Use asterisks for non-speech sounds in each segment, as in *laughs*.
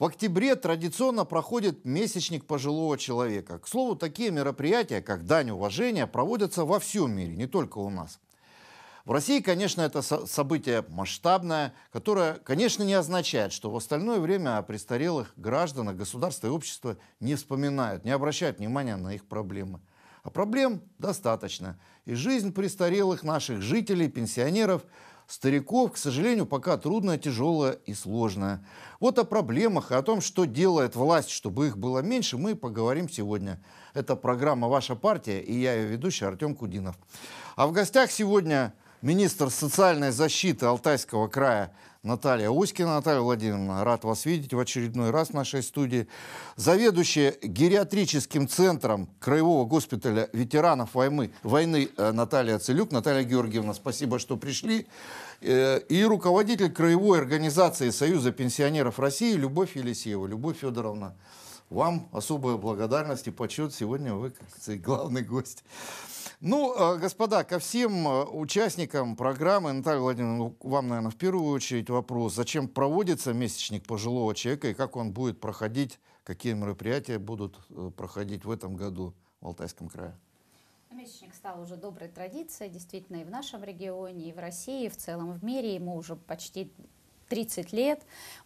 В октябре традиционно проходит месячник пожилого человека. К слову, такие мероприятия, как дань уважения, проводятся во всем мире, не только у нас. В России, конечно, это событие масштабное, которое, конечно, не означает, что в остальное время о престарелых гражданах государство и общество не вспоминают, не обращают внимания на их проблемы. А проблем достаточно. И жизнь престарелых наших жителей, пенсионеров – стариков, к сожалению, пока трудно, тяжело и сложно. Вот о проблемах и о том, что делает власть, чтобы их было меньше, мы поговорим сегодня. Это программа «Ваша партия» и я ее ведущий Артем Кудинов. А в гостях сегодня министр социальной защиты Алтайского края Наталья Уськина. Наталья Владимировна, рад вас видеть в очередной раз в нашей студии. Заведующая гериатрическим центром Краевого госпиталя ветеранов войны, войны э, Наталья Целюк. Наталья Георгиевна, спасибо, что пришли. Э, и руководитель Краевой организации Союза пенсионеров России Любовь Елисеева. Любовь Федоровна, вам особая благодарность и почет. Сегодня вы как главный гость. Ну, э, господа, ко всем э, участникам программы, Наталья Владимировна, ну, вам, наверное, в первую очередь вопрос, зачем проводится месячник пожилого человека и как он будет проходить, какие мероприятия будут э, проходить в этом году в Алтайском крае? Месячник стал уже доброй традицией, действительно, и в нашем регионе, и в России, и в целом в мире. И мы уже почти 30 лет,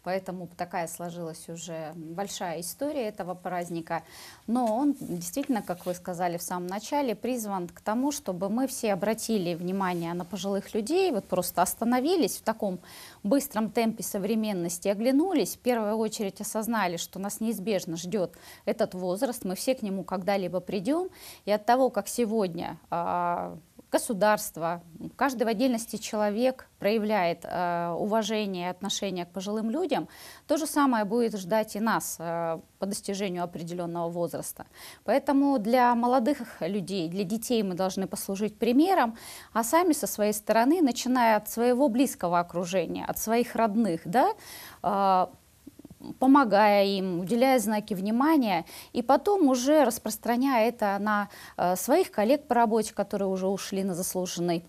поэтому такая сложилась уже большая история этого праздника. Но он действительно, как вы сказали в самом начале, призван к тому, чтобы мы все обратили внимание на пожилых людей, вот просто остановились в таком быстром темпе современности, оглянулись, в первую очередь осознали, что нас неизбежно ждет этот возраст, мы все к нему когда-либо придем, и от того, как сегодня а, государство, каждый в отдельности человек проявляет э, уважение и отношение к пожилым людям, то же самое будет ждать и нас э, по достижению определенного возраста. Поэтому для молодых людей, для детей мы должны послужить примером, а сами со своей стороны, начиная от своего близкого окружения, от своих родных, да, э, помогая им, уделяя знаки внимания, и потом уже распространяя это на э, своих коллег по работе, которые уже ушли на заслуженный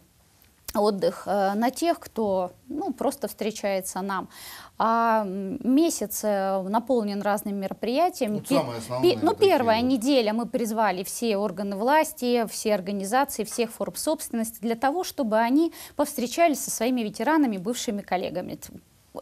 отдых, э, на тех, кто ну, просто встречается нам. А месяц э, наполнен разными мероприятиями. Ну, самое основное, ну первая такие. неделя мы призвали все органы власти, все организации, всех форм собственности для того, чтобы они повстречались со своими ветеранами, бывшими коллегами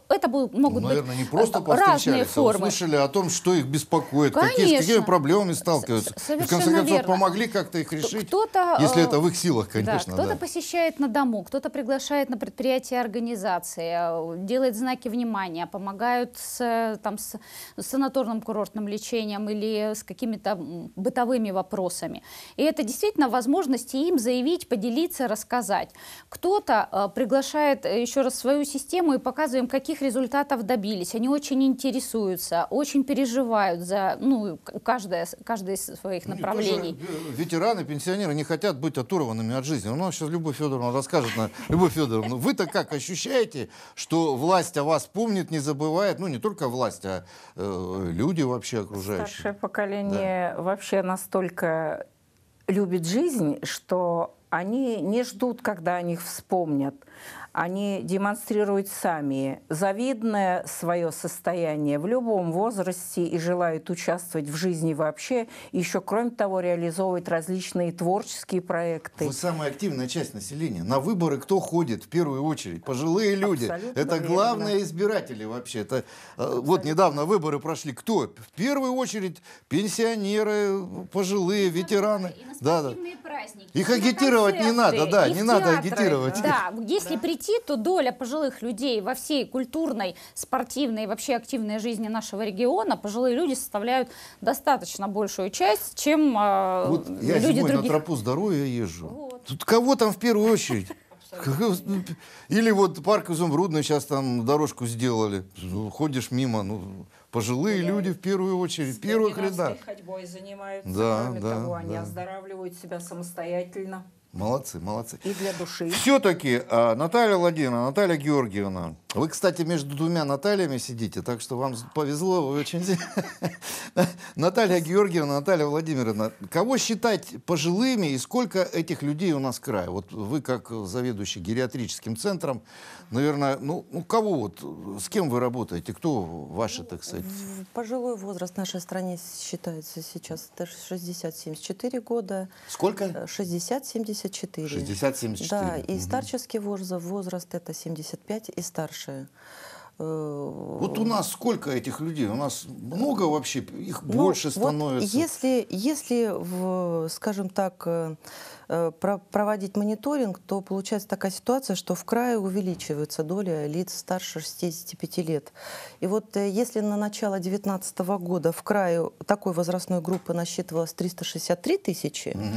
это будут, могут ну, наверное, быть не просто разные а формы. А услышали о том, что их беспокоит, какие, с какими проблемами сталкиваются. С, в конце концов, верно. помогли как-то их решить, кто-то, если это э, в их силах, конечно. Да, кто-то да. посещает на дому, кто-то приглашает на предприятие организации, э, делает знаки внимания, помогают с, там, с санаторным курортным лечением или с какими-то бытовыми вопросами. И это действительно возможности им заявить, поделиться, рассказать. Кто-то э, приглашает еще раз свою систему и показываем, как каких результатов добились. Они очень интересуются, очень переживают за ну, каждое, каждое из своих ну, направлений. Тоже, э, ветераны, пенсионеры не хотят быть оторванными от жизни. Ну а сейчас Любовь Федоровна расскажет. На... *laughs* Любовь Федоровна, вы-то как ощущаете, что власть о вас помнит, не забывает? Ну, не только власть, а э, люди вообще окружающие. Старшее поколение да. вообще настолько любит жизнь, что они не ждут, когда о них вспомнят они демонстрируют сами завидное свое состояние в любом возрасте и желают участвовать в жизни вообще, еще, кроме того, реализовывать различные творческие проекты. Вот самая активная часть населения. На выборы кто ходит в первую очередь? Пожилые люди. Абсолютно это верно. главные избиратели вообще. Это, э, вот недавно выборы прошли. Кто? В первую очередь пенсионеры, пожилые, ветераны. И да, да. праздники. Их агитировать не надо, да, не театры. надо агитировать. Да, если прийти 20, то доля пожилых людей во всей культурной, спортивной и вообще активной жизни нашего региона, пожилые люди составляют достаточно большую часть, чем э, вот люди я зимой других. на тропу здоровья езжу. Вот. Тут кого там в первую очередь? Ну, или вот парк Изумрудный сейчас там дорожку сделали. Ну, ходишь мимо, ну, пожилые Гуляют. люди в первую очередь, первых рядах. ходьбой занимаются, да, кроме да, того, да. они оздоравливают себя самостоятельно. Молодцы, молодцы. И для души. Все-таки а, Наталья Владимировна, Наталья Георгиевна, вы, кстати, между двумя Натальями сидите, так что вам повезло, вы очень... *laughs* Наталья Георгиевна, Наталья Владимировна, кого считать пожилыми и сколько этих людей у нас края? Вот вы, как заведующий гериатрическим центром, наверное, ну, ну кого вот, с кем вы работаете, кто ваши, так ну, сказать? Пожилой возраст в нашей стране считается сейчас 60-74 года. Сколько? 60-74 э, 74. 60-74. Да, и угу. старческий возраст, возраст это 75 и старше. Э, вот у нас сколько этих людей? У нас много вообще, их ну, больше становится. Вот если, если в, скажем так, э, Э, проводить мониторинг, то получается такая ситуация, что в крае увеличивается доля лиц старше 65 лет. И вот э, если на начало 2019 года в крае такой возрастной группы насчитывалось 363 тысячи, угу.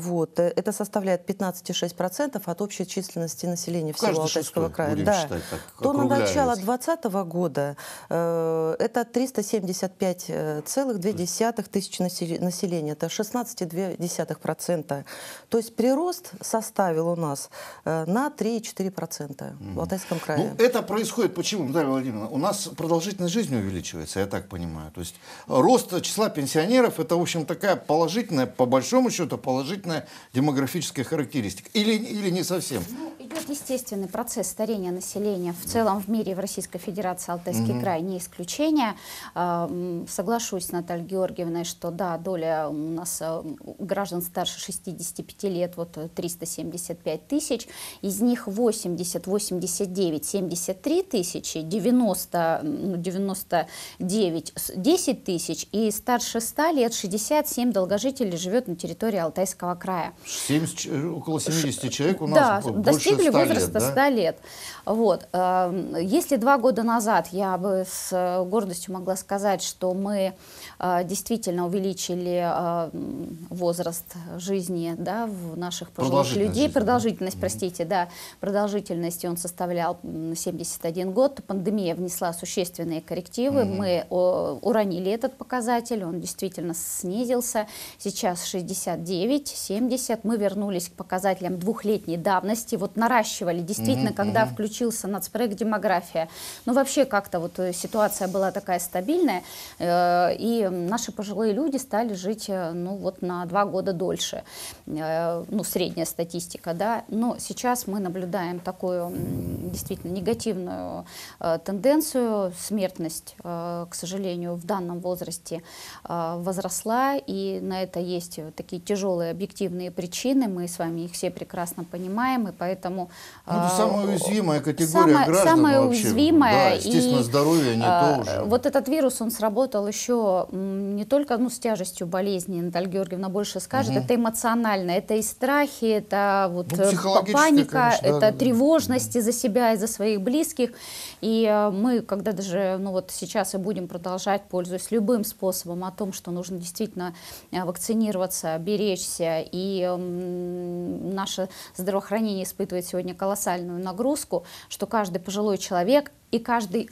вот, э, это составляет 15,6% от общей численности населения всего Каждый Алтайского края. Да. так, то на начало 2020 года э, это 375,2 тысяч населения, это 16,2%. процента. То есть прирост составил у нас э, на 3-4% в Алтайском ну, крае. Ну, это происходит почему, Наталья Владимировна? У нас продолжительность жизни увеличивается, я так понимаю. То есть рост числа пенсионеров это, в общем, такая положительная, по большому счету, положительная демографическая характеристика. Или, или не совсем? Ну, идет естественный процесс старения населения в целом в мире, в Российской Федерации, Алтайский угу. край не исключение. А, соглашусь с Натальей Георгиевной, что да, доля у нас э, граждан старше 65 60 лет, вот 375 э, тысяч, из них 80, 89, 73 тысячи, 90, 99, 10 тысяч и старше 100 лет 67 долгожителей живет на территории Алтайского края. 70, э, около 70 э, человек у нас да, больше достигли 100 возраста лет, да? 100 лет. Вот. Эм, если два года назад я бы с гордостью могла сказать, что мы действительно увеличили возраст жизни да, в наших пожилых людей, жизнь, продолжительность, да? простите, да, продолжительность он составлял 71 год, пандемия внесла существенные коррективы, mm мы о, уронили этот показатель, он действительно снизился, сейчас 69, 70, мы вернулись к показателям двухлетней давности, вот наращивали, действительно, mm когда mm включился нацпроект «Демография», ну вообще как-то вот э, ситуация была такая стабильная, э, и наши пожилые люди стали жить, э, ну вот на два года дольше. Э, Э, ну, средняя статистика, да, но сейчас мы наблюдаем такую действительно негативную э, тенденцию, смертность, э, к сожалению, в данном возрасте э, возросла, и на это есть такие тяжелые объективные причины, мы с вами их все прекрасно понимаем, и поэтому... Э, ну, это э, самая уязвимая категория самая, граждан Самая вообще. уязвимая. Да, естественно, и, здоровье не э, то уже. Вот этот вирус, он сработал еще не только ну, с тяжестью болезни, Наталья Георгиевна больше скажет, угу. это эмоционально, это и страхи, это вот ну, э, паника, конечно, это да, тревожности да. за себя и за своих близких. И э, мы, когда даже ну вот сейчас и будем продолжать, пользуясь любым способом о том, что нужно действительно э, вакцинироваться, беречься, и наше здравоохранение испытывает сегодня колоссальную нагрузку, что каждый пожилой человек и каждый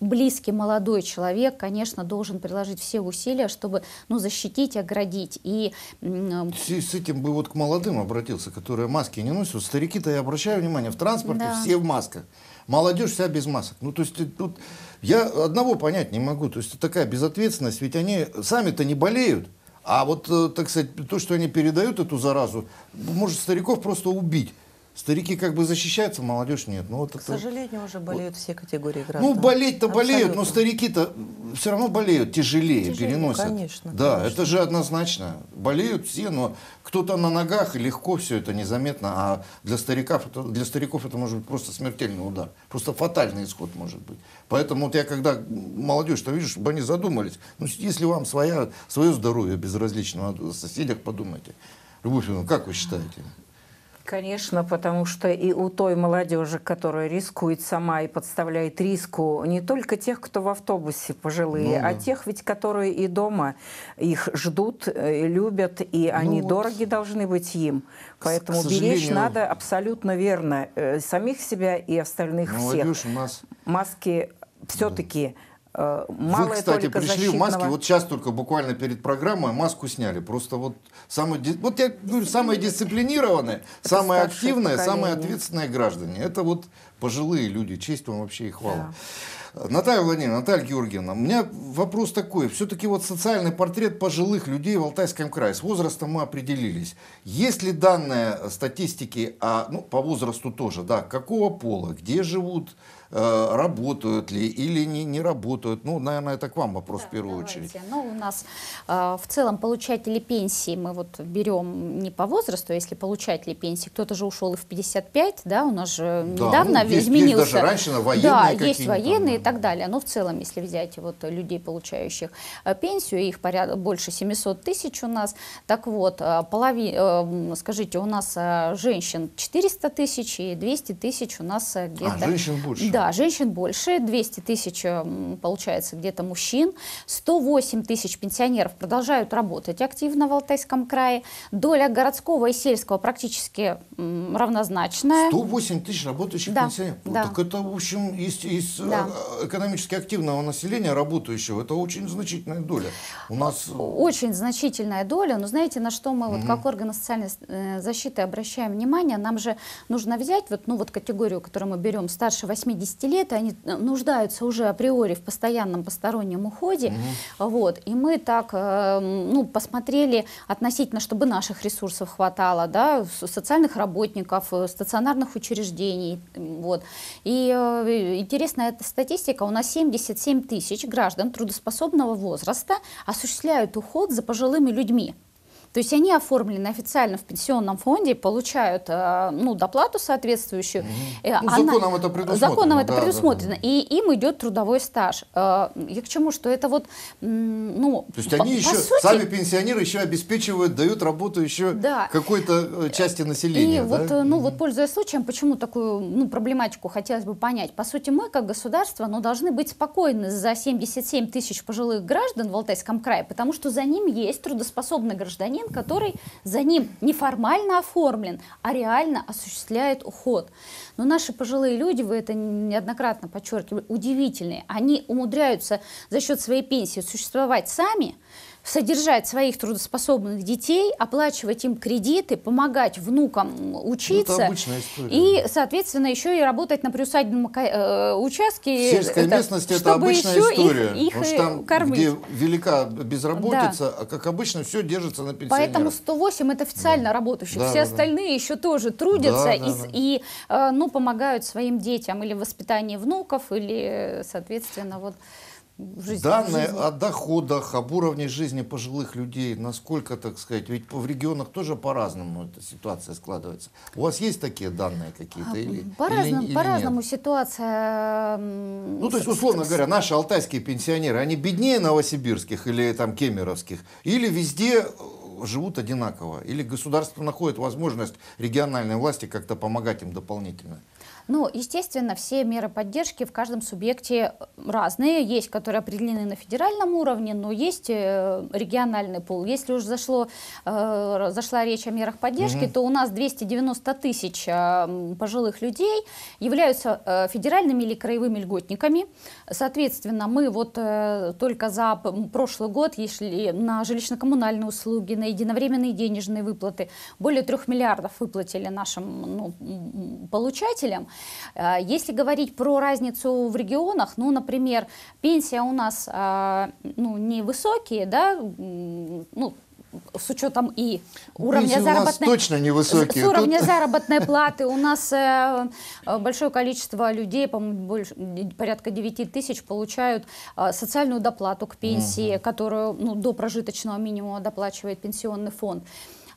близкий молодой человек, конечно, должен приложить все усилия, чтобы ну, защитить, оградить. И, с, с этим бы вот к молодым обратился, которые маски не носят. Старики-то я обращаю внимание, в транспорте да. все в масках. Молодежь вся без масок. Ну, то есть тут э, я одного понять не могу. То есть такая безответственность, ведь они сами-то не болеют. А вот, э, так сказать, то, что они передают эту заразу, может стариков просто убить. Старики как бы защищаются, молодежь нет. Ну, вот К это... сожалению, уже болеют вот. все категории граждан. Ну, болеть-то болеют, но старики-то все равно болеют, тяжелее, тяжелее переносят. Конечно, да, конечно. это же однозначно. Болеют все, но кто-то на ногах, и легко все это, незаметно. А для стариков, это, для стариков это может быть просто смертельный удар. Просто фатальный исход может быть. Поэтому вот я когда молодежь-то вижу, чтобы они задумались. Ну, если вам своя, свое здоровье безразлично, о соседях подумайте. Любовь Ивановна, как вы считаете? Конечно, потому что и у той молодежи, которая рискует сама и подставляет риску, не только тех, кто в автобусе пожилые, ну, а да. а тех ведь, которые и дома их ждут, э, любят, и ну, они вот дороги должны быть им. Поэтому беречь надо абсолютно верно э, самих себя и остальных молодежь ну, всех. У нас... Маски все-таки... Да Э, Малая Вы, кстати, пришли в маске, вот сейчас только буквально перед программой маску сняли. Просто вот самые, вот я говорю, самые дисциплинированные, самые активные, самые ответственные граждане. Это вот пожилые люди, честь вам вообще и хвала. Да. Наталья Владимировна, Наталья Георгиевна, у меня вопрос такой. Все-таки вот социальный портрет пожилых людей в Алтайском крае. С возрастом мы определились. Есть ли данные статистики, а ну, по возрасту тоже, да, какого пола, где живут, Э, работают ли или не, не работают. Ну, наверное, это к вам вопрос да, в первую давайте. очередь. Ну, у нас э, в целом получатели пенсии мы вот берем не по возрасту, а если получатели пенсии, кто-то же ушел и в 55, да, у нас же да, ну, недавно ну, есть, изменился. Есть даже раньше на военные Да, есть военные там, и так далее. Но в целом, если взять вот людей, получающих э, пенсию, их порядок, больше 700 тысяч у нас, так вот, полови скажите, у нас женщин 400 тысяч и 200 тысяч у нас а, где-то... А, женщин больше. Да, да, женщин больше, 200 тысяч, получается, где-то мужчин, 108 тысяч пенсионеров продолжают работать активно в Алтайском крае, доля городского и сельского практически равнозначная. 108 тысяч работающих да. пенсионеров? Да. Так это, в общем, из, из э, да. экономически активного населения работающего, это очень значительная доля. У нас... Э, очень значительная доля, но знаете, на что мы, угу. вот как органы социальной э, защиты обращаем внимание? Нам же нужно взять вот, ну, вот категорию, которую мы берем, старше 80 50 лет, они э, нуждаются уже априори в постоянном постороннем уходе. Угу. Вот. И мы так эм, ну, посмотрели относительно, чтобы наших ресурсов хватало, да, социальных работников, э, стационарных учреждений. Вот. Э, и интересная эта статистика, у нас 77 тысяч граждан трудоспособного возраста осуществляют уход за пожилыми людьми. То есть они оформлены официально в пенсионном фонде, получают э, ну, доплату соответствующую. Э, ну, Она, законом это предусмотрено. Законом это да, предусмотрено. Да, да. И им идет трудовой стаж. Э, я к чему? Что это вот... Ну, То есть они по еще, сути, сами пенсионеры еще обеспечивают, дают работу еще да. какой-то части населения. И да? вот, ну, угу. вот пользуясь случаем, почему такую ну, проблематику хотелось бы понять. По сути, мы как государство ну, должны быть спокойны за 77 тысяч пожилых граждан в Алтайском крае, потому что за ним есть трудоспособный гражданин, который за ним не формально оформлен, а реально осуществляет уход. Но наши пожилые люди, вы это неоднократно подчеркивали, удивительные. Они умудряются за счет своей пенсии существовать сами, содержать своих трудоспособных детей, оплачивать им кредиты, помогать внукам учиться. Ну, И, соответственно, еще и работать на приусадебном э, участке. сельской это, местность это обычная история. Их, их потому что там, э, кормить. где велика безработица, да. А как обычно, все держится на пенсионерах. Поэтому 108 это официально да. работающих. Да, все да, остальные да. еще тоже трудятся да, и, да. и э, ну, помогают своим детям или воспитание внуков, или, соответственно, вот жизни. Данные жизни. о доходах, об уровне жизни пожилых людей, насколько, так сказать, ведь в регионах тоже по-разному эта ситуация складывается. У вас есть такие данные какие-то? А, по-разному, по-разному ситуация... Ну, то есть, условно говоря, наши алтайские пенсионеры, они беднее новосибирских или там кемеровских, или везде э, живут одинаково, или государство находит возможность региональной власти как-то помогать им дополнительно? Ну, естественно, все меры поддержки в каждом субъекте э, разные. Есть, которые определены на федеральном уровне, но есть э, региональный пул. Если уже зашло, э, зашла речь о мерах поддержки, угу. то у нас 290 тысяч э, пожилых людей являются э, федеральными или краевыми льготниками. Соответственно, мы вот э, только за прошлый год, если на жилищно-коммунальные услуги, на единовременные денежные выплаты, более трех миллиардов выплатили нашим ну, получателям. Э, если говорить про разницу в регионах, ну, например, пенсия у нас э, ну, невысокие, да, ну, с учетом и ну, уровня Пенсии заработной точно невысокие. С уровня Тут... заработной платы у нас э, большое количество людей, по-моему, порядка 9 тысяч получают социальную доплату к пенсии, угу. которую ну, до прожиточного минимума доплачивает пенсионный фонд.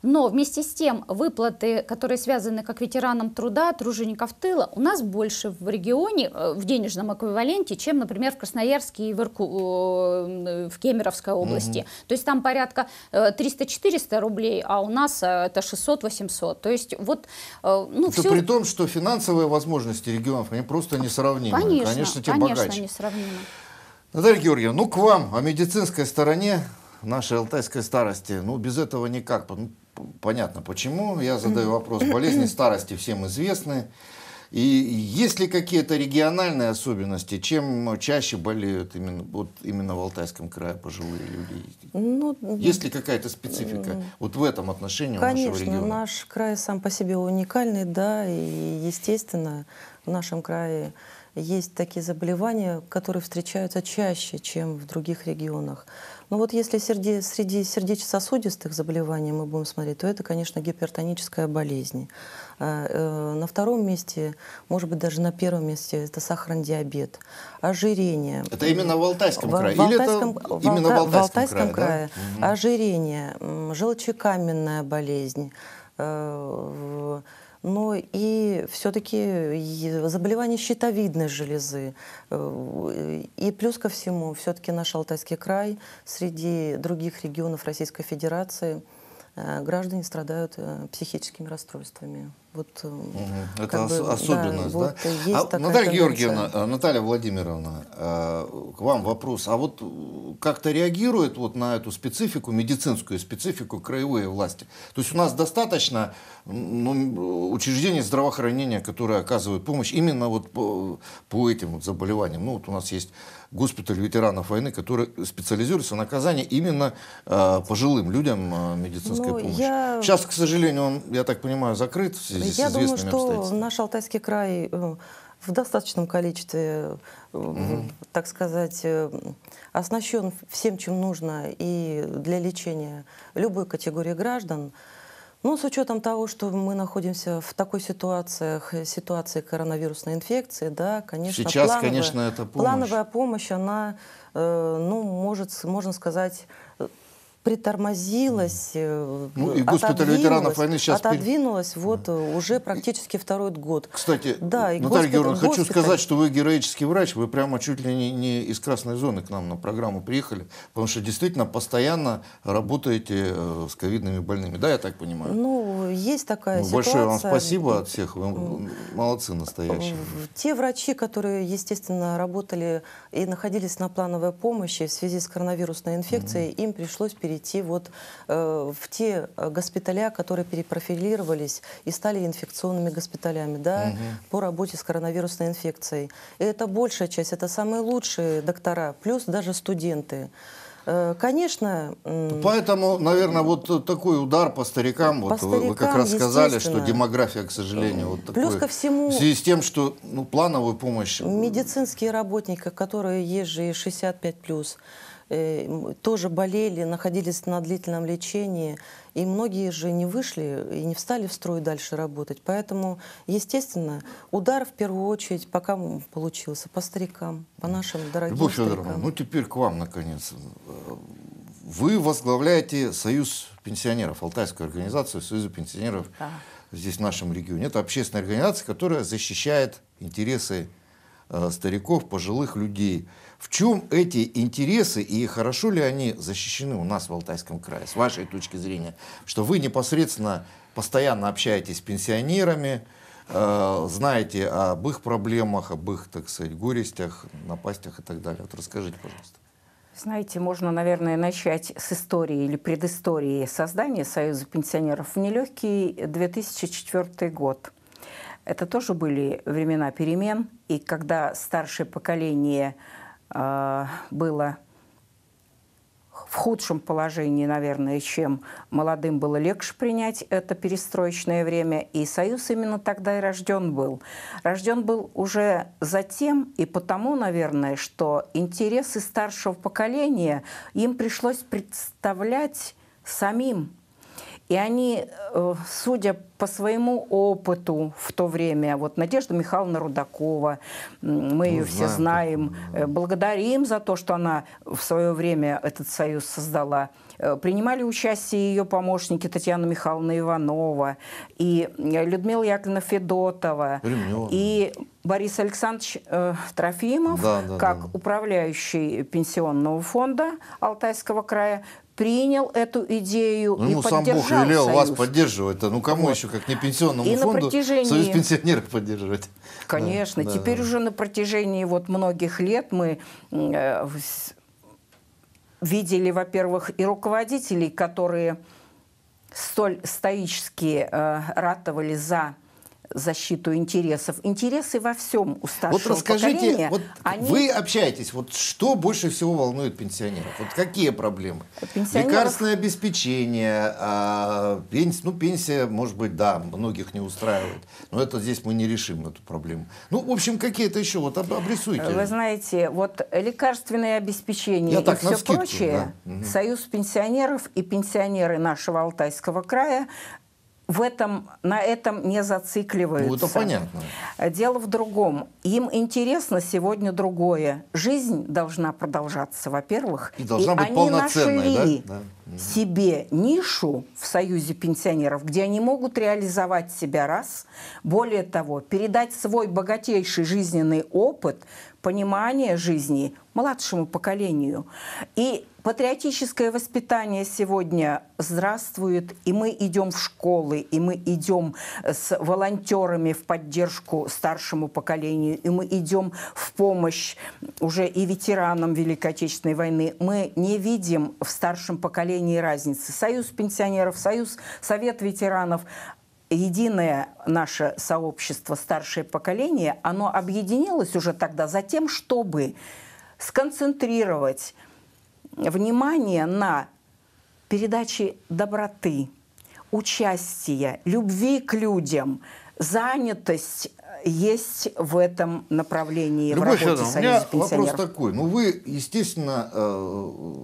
Но вместе с тем выплаты, которые связаны как ветеранам труда, тружеников тыла, у нас больше в регионе э, в денежном эквиваленте, чем, например, в Красноярске и в, Ирку, э, в Кемеровской области. Угу. То есть там порядка 300-400 э, рублей, а у нас это 600-800. То есть вот... Ну, это все... при том, что финансовые возможности регионов, они просто несравнимы. Конечно, конечно, те конечно богаче. несравнимы. Наталья Георгиевна, ну к вам о медицинской стороне нашей алтайской старости. Ну, без этого никак. Ну, понятно почему. Я задаю вопрос. Болезни старости всем известны. И есть ли какие-то региональные особенности? Чем чаще болеют именно, вот именно в Алтайском крае пожилые люди? Ну, есть ли какая-то специфика вот в этом отношении конечно, у нашего региона? Конечно, наш край сам по себе уникальный, да, и естественно в нашем крае есть такие заболевания, которые встречаются чаще, чем в других регионах. Но вот если серди, среди сердечно-сосудистых заболеваний мы будем смотреть, то это, конечно, гипертоническая болезнь. Э, э, на втором месте, может быть, даже на первом месте, это сахарный диабет, ожирение. Это именно в Алтайском в, крае? В Алтайском, Или это в, именно в Алтайском, в Алтайском крае? крае да? Ожирение, желчекаменная болезнь, э, но и все-таки заболевание щитовидной железы. Э, и плюс ко всему, все-таки наш Алтайский край среди других регионов Российской Федерации – Э, граждане страдают э, психическими расстройствами. Вот, э, Это ос- бы, особенность, да? да? Есть а, Наталья тенденция. Георгиевна, Наталья Владимировна, к вам вопрос. А вот как-то реагирует вот на эту специфику, медицинскую специфику краевые власти? То есть у нас достаточно ну, учреждений здравоохранения, которые оказывают помощь именно вот по, по этим вот заболеваниям. Ну вот у нас есть госпиталь ветеранов войны, который специализируется на оказании именно э, пожилым людям э, медицинской Но ну, помощи. Я... Сейчас, к сожалению, он, я так понимаю, закрыт в связи я с известными думаю, что наш Алтайский край э, в достаточном количестве, угу. так сказать, оснащен всем, чем нужно и для лечения любой категории граждан. Ну, с учетом того, что мы находимся в такой ситуации, э, ситуации коронавирусной инфекции, да, конечно, Сейчас, плановая, конечно, это помощь. плановая помощь, она, э, ну, может, можно сказать, э, притормозилась, э, ну, и госпиталь ветеранов войны сейчас отодвинулась пере... вот э, уже практически второй год. Кстати, да, и Наталья госпиталь, Георгиевна, госпиталь... хочу сказать, что вы героический врач, вы прямо чуть ли не, не из красной зоны к нам на программу приехали, потому что действительно постоянно работаете э, с ковидными больными, да, я так понимаю? Ну, есть такая ну, ситуация. Большое вам спасибо от всех, вы молодцы настоящие. Те врачи, которые, естественно, работали и находились на плановой помощи в связи с коронавирусной инфекцией, угу. им пришлось перейти перейти вот э, в те э, госпиталя, которые перепрофилировались и стали инфекционными госпиталями, да, угу. по работе с коронавирусной инфекцией. И это большая часть, это самые лучшие доктора, плюс даже студенты. Э, конечно. Поэтому, наверное, вот такой удар по старикам. По вот старикам, вы как раз сказали, что демография, к сожалению, вот такой. Плюс ко всему. В связи с тем, что ну, плановую помощь. Медицинские работники, которые есть же и 65 плюс Э, тоже болели, находились на длительном лечении, и многие же не вышли и не встали в строй дальше работать. Поэтому, естественно, удар в первую очередь по кому получился по старикам, по нашим дорогим Любовь старикам. Федоровна, ну теперь к вам, наконец. Э, вы возглавляете Союз пенсионеров, Алтайскую организацию Союза пенсионеров да. здесь в нашем регионе. Это общественная организация, которая защищает интересы э, стариков, пожилых людей. В чем эти интересы и хорошо ли они защищены у нас в Алтайском крае, с вашей точки зрения? Что вы непосредственно постоянно общаетесь с пенсионерами, э, знаете об их проблемах, об их, так сказать, горестях, напастях и так далее. Вот расскажите, пожалуйста. Знаете, можно, наверное, начать с истории или предыстории создания Союза пенсионеров в нелегкий 2004 год. Это тоже были времена перемен, и когда старшее поколение – Э, было в худшем положении, наверное, чем молодым было легче принять это перестроечное время. И Союз именно тогда и рожден был. Рожден был уже затем и потому, наверное, что интересы старшего поколения им пришлось представлять самим и они, э, судя по своему опыту в то время, вот Надежда Михайловна Рудакова, мы ну, ее все знаем, э, благодарим за то, что она в свое время этот союз создала. Э, принимали участие ее помощники Татьяна Михайловна Иванова и Людмила Яковлевна Федотова Ремёва. и Борис Александрович э, Трофимов, да, да, как да. управляющий пенсионного фонда Алтайского края, принял эту идею ну, и ему поддержал сам Бог велел союз. вас поддерживать-то. Ну, кому вот. еще, как не пенсионному и фонду, на протяжении... союз пенсионеров поддерживать? Конечно. Да, Теперь да, уже да. на протяжении вот многих лет мы э, видели, во-первых, и руководителей, которые столь стоически э, ратовали за защиту интересов. Интересы во всем у старшего Вот расскажите, вот они... вы общаетесь, вот что больше всего волнует пенсионеров? Вот какие проблемы? Пенсионеров... Лекарственное обеспечение, а, пенс... ну пенсия, может быть, да, многих не устраивает, но это здесь мы не решим эту проблему. Ну, в общем, какие-то еще, вот обрисуйте. Вы знаете, вот лекарственное обеспечение Я и так, все навскидку, прочее, да? угу. Союз пенсионеров и пенсионеры нашего Алтайского края в этом, на этом не зацикливаются. Ну, это понятно. Дело в другом. Им интересно сегодня другое. Жизнь должна продолжаться, во-первых. И должна и быть они полноценной, нашли да? себе нишу в Союзе пенсионеров, где они могут реализовать себя раз. Более того, передать свой богатейший жизненный опыт, понимание жизни, младшему поколению. И патриотическое воспитание сегодня здравствует, и мы идем в школы, и мы идем с волонтерами в поддержку старшему поколению, и мы идем в помощь уже и ветеранам Великой Отечественной войны. Мы не видим в старшем поколении разницы. Союз пенсионеров, Союз, Совет ветеранов, единое наше сообщество, старшее поколение, оно объединилось уже тогда за тем, чтобы сконцентрировать внимание на передаче доброты, участия, любви к людям, занятость э, есть в этом направлении Любовь в работе Федоровна, у меня вопрос такой. Ну, вы, естественно, э,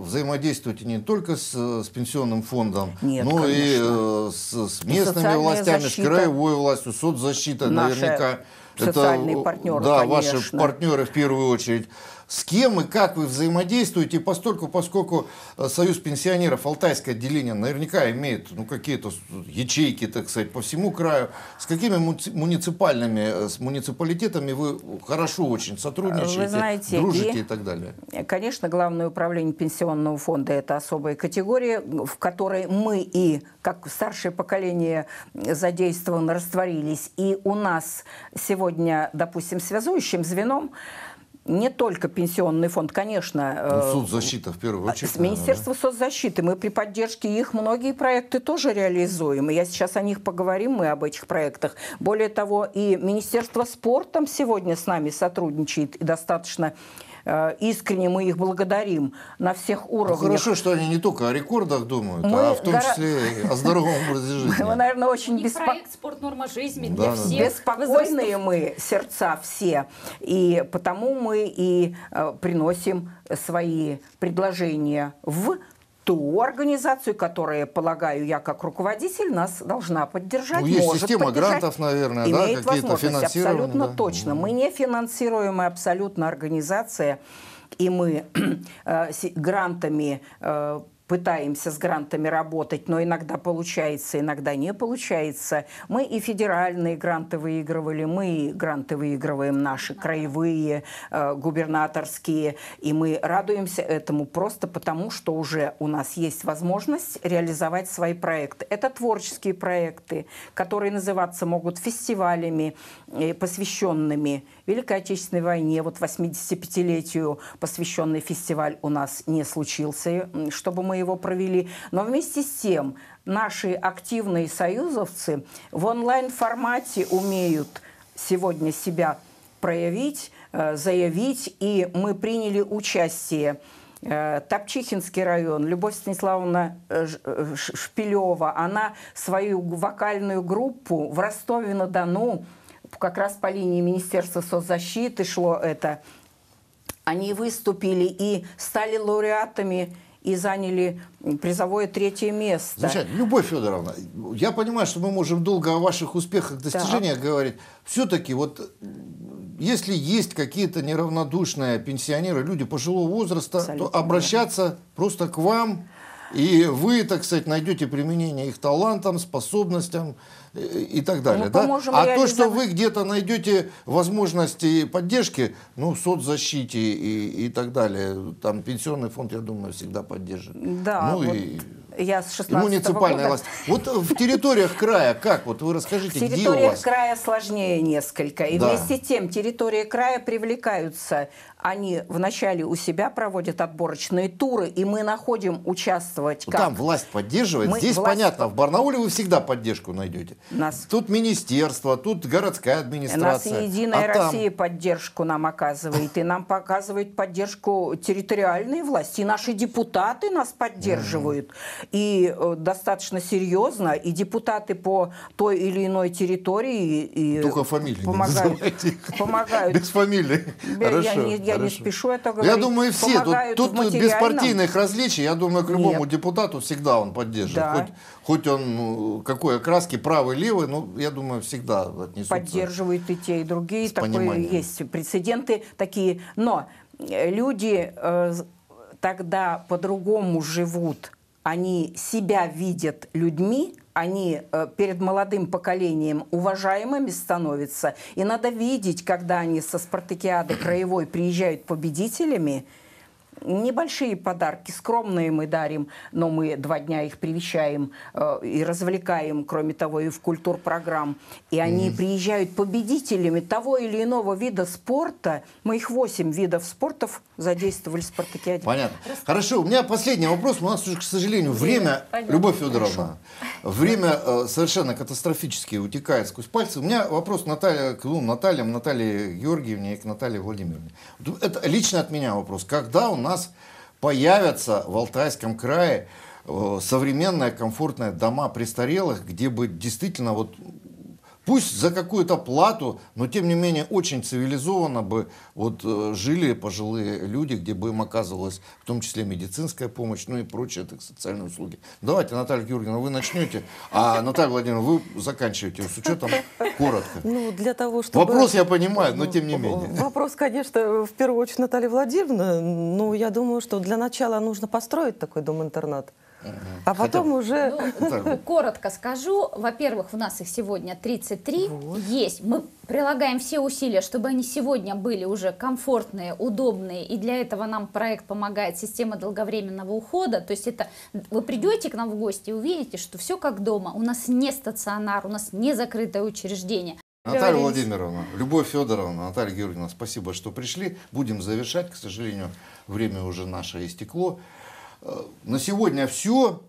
взаимодействуете не только с, с пенсионным фондом, Нет, но э, конечно. и с, с местными и властями, защита, с краевой властью, соцзащита наша наверняка. Социальные это, партнеры, Да, конечно. ваши партнеры в первую очередь с кем и как вы взаимодействуете, постольку, поскольку э, Союз пенсионеров Алтайское отделение наверняка имеет ну, какие-то ячейки, так сказать, по всему краю, с какими муниципальными, э, с муниципалитетами вы хорошо очень сотрудничаете, вы знаете, дружите и, и так далее? Э, конечно, Главное управление пенсионного фонда – это особая категория, в которой мы и, как старшее поколение задействованы, растворились, и у нас сегодня, допустим, связующим звеном не только пенсионный фонд, конечно. Ну, э, соцзащита в первую э, очередь. С Министерства да? соцзащиты. Мы при поддержке их многие проекты тоже реализуем. я сейчас о них поговорим, мы об этих проектах. Более того, и Министерство спорта сегодня с нами сотрудничает и достаточно Э, искренне мы их благодарим на всех ну, уровнях. Хорошо, что они не только о рекордах думают, мы а в том гора... числе о здоровом образе *laughs* жизни. Мы, наверное, очень беспокойные. проект Норма жизни» для да, всех. Беспокойные мы сердца все. И потому мы и э, приносим свои предложения в ту организацию, которая, полагаю я, как руководитель, нас должна поддержать. Ну, есть может система поддержать, грантов, наверное, имеет да, какие-то финансирования. Абсолютно да. точно. Мы не финансируемая абсолютно организация, и мы *clears throat* э, грантами э, пытаемся с грантами работать, но иногда получается, иногда не получается. Мы и федеральные гранты выигрывали, мы и гранты выигрываем наши краевые, э, губернаторские, и мы радуемся этому просто потому, что уже у нас есть возможность реализовать свои проекты. Это творческие проекты, которые называться могут фестивалями, э, посвященными Великой Отечественной войне, вот 85-летию посвященный фестиваль у нас не случился, чтобы мы его провели. Но вместе с тем наши активные союзовцы в онлайн-формате умеют сегодня себя проявить, э, заявить, и мы приняли участие э, Топчихинский район, Любовь Станиславовна э, Шпилева, она свою вокальную группу в Ростове-на-Дону как раз по линии Министерства соцзащиты шло это, они выступили и стали лауреатами и заняли призовое третье место. Замечательно. Любовь Федоровна, я понимаю, что мы можем долго о ваших успехах, достижениях да. говорить. Все-таки вот если есть какие-то неравнодушные пенсионеры, люди пожилого возраста, Абсолютно то обращаться верно. просто к вам и вы, так сказать, найдете применение их талантам, способностям э, и так далее. да? А то, что вы где-то найдете возможности поддержки, ну, в соцзащите и, и так далее, там пенсионный фонд, я думаю, всегда поддержит. Да, ну, вот... и... Я с 16 Муниципальная года. власть. Вот в территориях края как? Вот вы расскажите, В территориях края сложнее несколько. И да. вместе с тем территории края привлекаются. Они вначале у себя проводят отборочные туры, и мы находим участвовать ну, как? Там власть поддерживает. Мы Здесь власть... понятно, в Барнауле вы всегда поддержку найдете. Нас... Тут министерство, тут городская администрация. Нас Единая а Россия там... поддержку нам оказывает. И нам показывает поддержку территориальные власти. И наши депутаты нас поддерживают. Mm -hmm и э, достаточно серьезно, и депутаты по той или иной территории и Только фамилии помогают. помогают. Без фамилии. Хорошо, я не, я хорошо. не спешу это говорить. Я думаю, все. тут тут без партийных различий, я думаю, к любому Нет. депутату всегда он поддержит. Да. Хоть, хоть он ну, какой окраски, правый, левый, но ну, я думаю, всегда отнесутся. Поддерживают и те, и другие. Такое есть прецеденты такие. Но люди э, тогда по-другому живут они себя видят людьми, они э, перед молодым поколением уважаемыми становятся. И надо видеть, когда они со спартакиады краевой приезжают победителями, небольшие подарки, скромные мы дарим, но мы два дня их привещаем э, и развлекаем, кроме того, и в культур программ. И они mm. приезжают победителями того или иного вида спорта. Мы их восемь видов спортов задействовали в «Спартакиаде». Понятно. Хорошо, у меня последний вопрос. У нас уже, к сожалению, время. время. Любовь Федоровна. Хорошо. Время э, совершенно катастрофически утекает сквозь пальцы. У меня вопрос Наталья, к ну, Наталье, Наталье Георгиевне и к Наталье Владимировне. Это лично от меня вопрос. Когда у нас появятся в Алтайском крае э, современные комфортные дома престарелых, где бы действительно вот Пусть за какую-то плату, но тем не менее очень цивилизованно бы вот э, жили пожилые люди, где бы им оказывалась в том числе медицинская помощь, ну и прочие так, социальные услуги. Давайте, Наталья Георгиевна, вы начнете, а Наталья Владимировна, вы заканчиваете с учетом коротко. Ну, для того, чтобы... Вопрос я понимаю, но тем не менее. Вопрос, конечно, в первую очередь Наталья Владимировна, но ну, я думаю, что для начала нужно построить такой дом-интернат. А потом уже... Ну, *laughs* коротко скажу. Во-первых, у нас их сегодня 33 вот. есть. Мы прилагаем все усилия, чтобы они сегодня были уже комфортные, удобные. И для этого нам проект помогает система долговременного ухода. То есть это вы придете к нам в гости и увидите, что все как дома. У нас не стационар, у нас не закрытое учреждение. Наталья Владимировна, Любовь Федоровна, Наталья Георгиевна, спасибо, что пришли. Будем завершать. К сожалению, время уже наше истекло. Э, на сегодня все.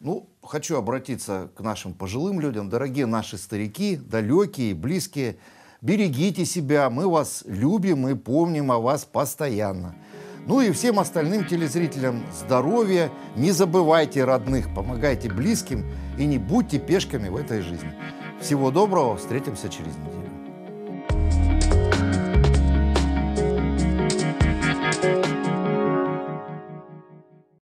Ну, хочу обратиться к нашим пожилым людям. Дорогие наши старики, далекие, близкие, берегите себя. Мы вас любим и помним о вас постоянно. Ну и всем остальным телезрителям здоровья. Не забывайте родных, помогайте близким и не будьте пешками в этой жизни. Всего доброго, встретимся через неделю.